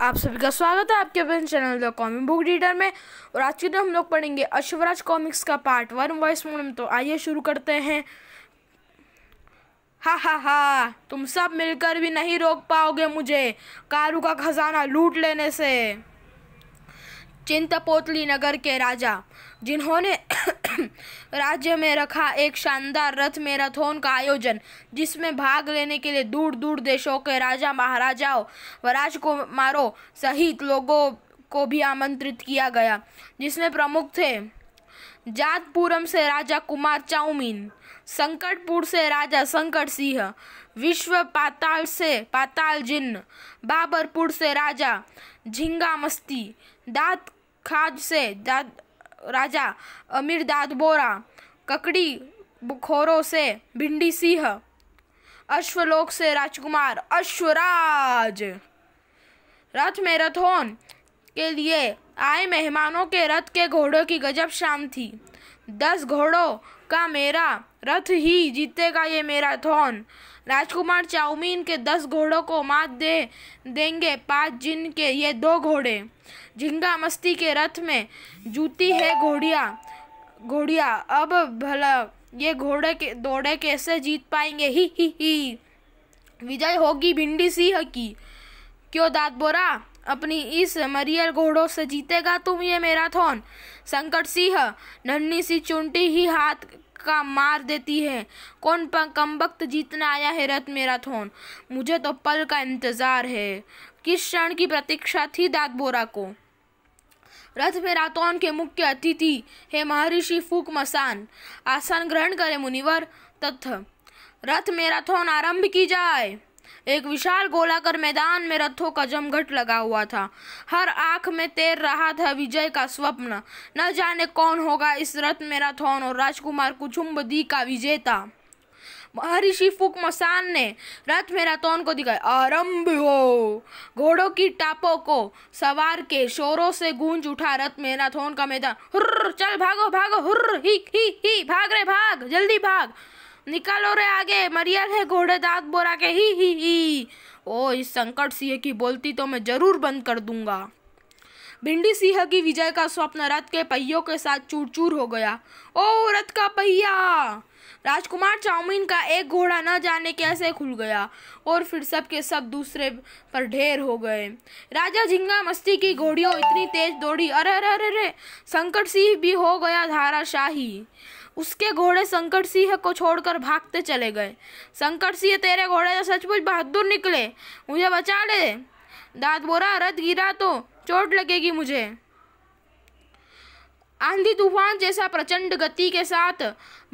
आप सभी का स्वागत है आपके अपने channel the comic book reader में और आज के दिन हम लोग पढ़ेंगे अश्वराज कॉमिक्स का पार्ट वन वॉइस मोड में तो आइए शुरू करते हैं हा हा हा तुम सब मिलकर भी नहीं रोक पाओगे मुझे कारू का खजाना लूट लेने से चिंतपोतली नगर के राजा जिन्होंने राज्य में रखा एक शानदार रथ मैराथन का आयोजन जिसमें भाग लेने के लिए दूर दूर देशों के राजा महाराजाओं व राजकुमारों सहित लोगों को भी आमंत्रित किया गया जिसमें प्रमुख थे जातपुरम से राजा कुमार चाउमीन संकटपुर से राजा संकट सिंह विश्व पाताल से पाताल जिन्न बाबरपुर से राजा झिंगा मस्ती दात खाद से दाद राजा अमीर दाद बोरा ककड़ी बुखोरों से भिंडी सिंह अश्वलोक से राजकुमार अश्वराज रथ में रथोन के लिए आए मेहमानों के रथ के घोड़ों की गजब शाम थी दस घोड़ों का मेरा रथ ही जीतेगा ये मेरा थोन राजकुमार चाउमीन के दस घोड़ों को मात दे देंगे पांच जिन के ये दो घोड़े झिंगा मस्ती के रथ में जूती है घोड़िया घोड़िया अब भला ये घोड़े के दौड़े कैसे जीत पाएंगे ही ही ही विजय होगी भिंडी सिंह की क्यों दाद बोरा अपनी इस मरियल घोड़ों से जीतेगा तुम ये मैराथन संकट सिंह नन्ही सी चुंटी ही हाथ का मार देती है कौन कम वक्त जीतना आया है रथ मैराथन मुझे तो पल का इंतज़ार है किस क्षण की प्रतीक्षा थी दाद बोरा को रथ मैराथन के मुख्य अतिथि है महर्षि फूक मसान आसन ग्रहण करे मुनिवर तथ्य रथ मैराथन आरंभ की जाए एक विशाल गोलाकार मैदान में रथों का जमघट लगा हुआ था हर आंख में तैर रहा था विजय का स्वप्न न जाने कौन होगा इस रथ मैराथन और राजकुमार दी का विजेता महर्षि मसान ने रथ में रतौन को दिखाया आरंभ हो घोड़ों की टापों को सवार के शोरों से गूंज उठा रथ में रथौन का मैदान हुर्र चल भागो भागो हुर्र ही ही ही भाग रे भाग जल्दी भाग निकालो रे आगे मरियल है घोड़े दांत बोरा के ही ही ही ओ इस संकट सिंह की बोलती तो मैं जरूर बंद कर दूंगा भिंडी सिंह की विजय का स्वप्न रथ के पहियों के साथ चूर चूर हो गया ओ रथ का पहिया राजकुमार चाउमीन का एक घोड़ा न जाने कैसे खुल गया और फिर सब के सब दूसरे पर ढेर हो गए राजा झिंगा मस्ती की घोड़ियों इतनी तेज दौड़ी अरे अरे अरे अरे संकट सिंह भी हो गया धाराशाही उसके घोड़े संकट सिंह को छोड़कर भागते चले गए संकट सिंह तेरे घोड़े सचमुच बहादुर निकले मुझे बचा ले दाद बोरा रथ गिरा तो चोट लगेगी मुझे आंधी तूफान जैसा प्रचंड गति के साथ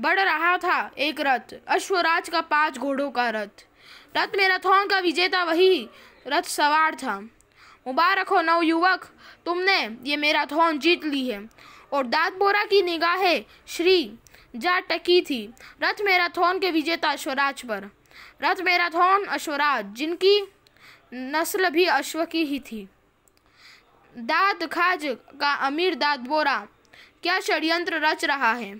बढ़ रहा था एक रथ अश्वराज का पांच घोड़ों का रथ रथ में रथों का विजेता वही रथ सवार था मुबारक हो नव युवक तुमने ये थौन जीत ली है और दाद बोरा की निगाहें श्री जा टकी थी रथ मैराथन के विजेता अश्वराज पर रथ मैराथन अश्वराज जिनकी नस्ल भी अश्व की ही थी दाद खाज का अमीर दाद बोरा क्या षड्यंत्र रच रहा है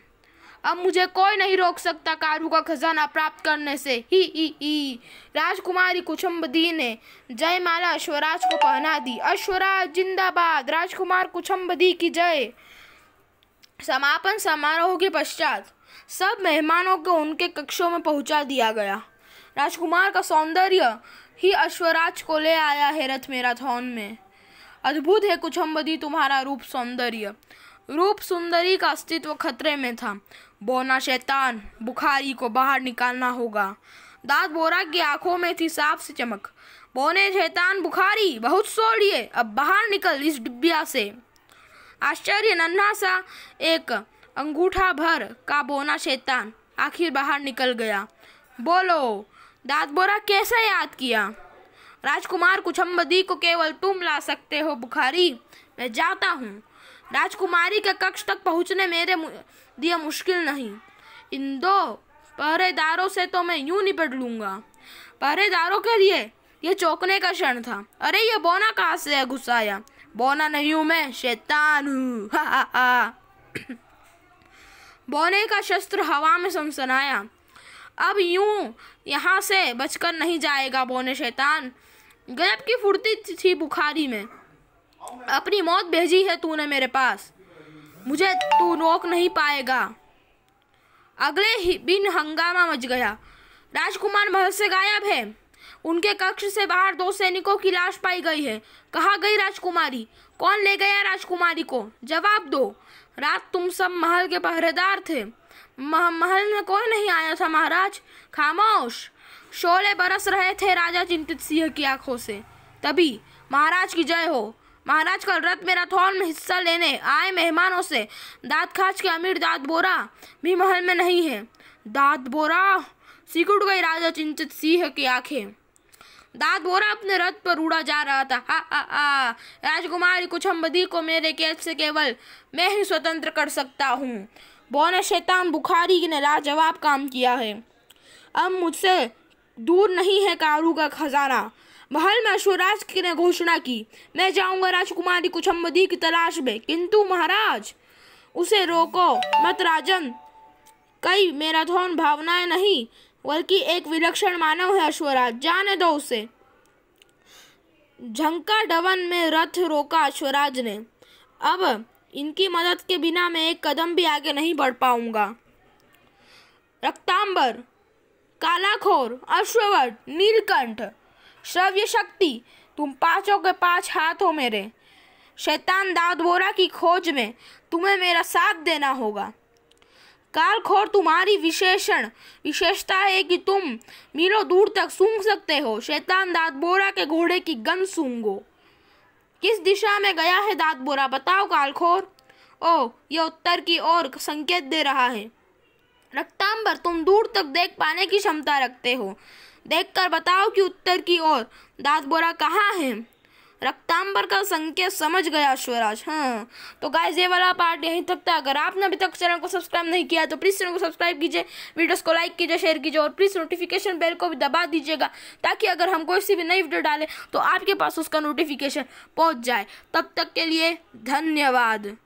अब मुझे कोई नहीं रोक सकता कारू का खजाना प्राप्त करने से ही ई ई राजकुमारी कुछम्बदी ने जय माला अश्वराज को पहना दी अश्वराज जिंदाबाद राजकुमार कुछम्बदी की जय समापन समारोह के पश्चात सब मेहमानों को उनके कक्षों में पहुंचा दिया गया राजकुमार का सौंदर्य ही अश्वराज को ले आया है रथ मैराथन में अद्भुत है कुछम्बदी तुम्हारा रूप सौंदर्य रूप सुंदरी का अस्तित्व खतरे में था बोना शैतान बुखारी को बाहर निकालना होगा दाद बोरा की आंखों में थी साफ से चमक बोने शैतान बुखारी बहुत सोड़िए अब बाहर निकल इस डिब्बिया से आश्चर्य नन्हा सा एक अंगूठा भर का बोना शैतान आखिर बाहर निकल गया बोलो दाद बोरा कैसे याद किया राजकुमार कुछ कुछम्बदी को केवल तुम ला सकते हो बुखारी मैं जाता हूँ राजकुमारी के कक्ष तक पहुंचने मेरे लिए मुश्किल नहीं इन दो पहरेदारों से तो मैं यूं निपट लूंगा पहरेदारों के लिए ये चौंकने का क्षण था अरे ये बोना कहाँ से घुसाया बोना नहीं हूं मैं शैतान हूँ बोने का शस्त्र हवा में सनसनाया अब यूं यहाँ से बचकर नहीं जाएगा बोने शैतान गजब की फुर्ती थी बुखारी में अपनी मौत भेजी है तूने मेरे पास मुझे तू रोक नहीं पाएगा अगले ही बिन हंगामा मच गया राजकुमार महल से गायब है उनके कक्ष से बाहर दो सैनिकों की लाश पाई गई है कहा गई राजकुमारी कौन ले गया राजकुमारी को जवाब दो रात तुम सब महल के पहरेदार थे मह, महल में कोई नहीं आया था महाराज खामोश शोले बरस रहे थे राजा चिंतित सिंह की आंखों से तभी महाराज की जय हो महाराज कल रथ मैराथन में हिस्सा लेने आए मेहमानों से दाँत खाच के अमीर दाँत बोरा भी महल में नहीं है दाँत बोरा सिकुड़ गई राजा चिंतित सिंह की आंखें दाद बोरा अपने रथ पर उड़ा जा रहा था हा हा हा राजकुमारी कुछ कुछम्बदी को मेरे कैद से केवल मैं ही स्वतंत्र कर सकता हूँ बोने शैतान बुखारी ने लाजवाब काम किया है अब मुझसे दूर नहीं है कारू का खजाना महल में अश्वराज ने घोषणा की मैं जाऊंगा राजकुमारी कुछम्बदी की तलाश में किंतु महाराज उसे रोको मत राजन कई मैराथन भावनाएं नहीं बल्कि एक विलक्षण मानव है अश्वराज जाने दो उसे झंका डवन में रथ रोका अश्वराज ने अब इनकी मदद के बिना मैं एक कदम भी आगे नहीं बढ़ पाऊंगा रक्तांबर कालाखोर अश्ववट नीलकंठ श्रव्य शक्ति तुम पांचों के पांच हाथ हो मेरे शैतान दाद बोरा की खोज में तुम्हें मेरा साथ देना होगा कालखोर तुम्हारी विशेषण विशेषता है कि तुम मीलों दूर तक सूंघ सकते हो शैतान दाद बोरा के घोड़े की गन सूंघो किस दिशा में गया है दाद बोरा बताओ कालखोर ओ यह उत्तर की ओर संकेत दे रहा है रक्तांबर तुम दूर तक देख पाने की क्षमता रखते हो देखकर बताओ कि उत्तर की ओर दाँत बोरा कहाँ है रक्तांबर का संकेत समझ गया स्वराज हाँ तो गाइस ये वाला पार्ट यहीं तक था अगर आपने अभी तक चैनल को सब्सक्राइब नहीं किया तो प्लीज़ चैनल को सब्सक्राइब कीजिए वीडियोस को लाइक कीजिए शेयर कीजिए और प्लीज़ नोटिफिकेशन बेल को भी दबा दीजिएगा ताकि अगर हम कोई सी भी नई वीडियो डालें तो आपके पास उसका नोटिफिकेशन पहुँच जाए तब तक के लिए धन्यवाद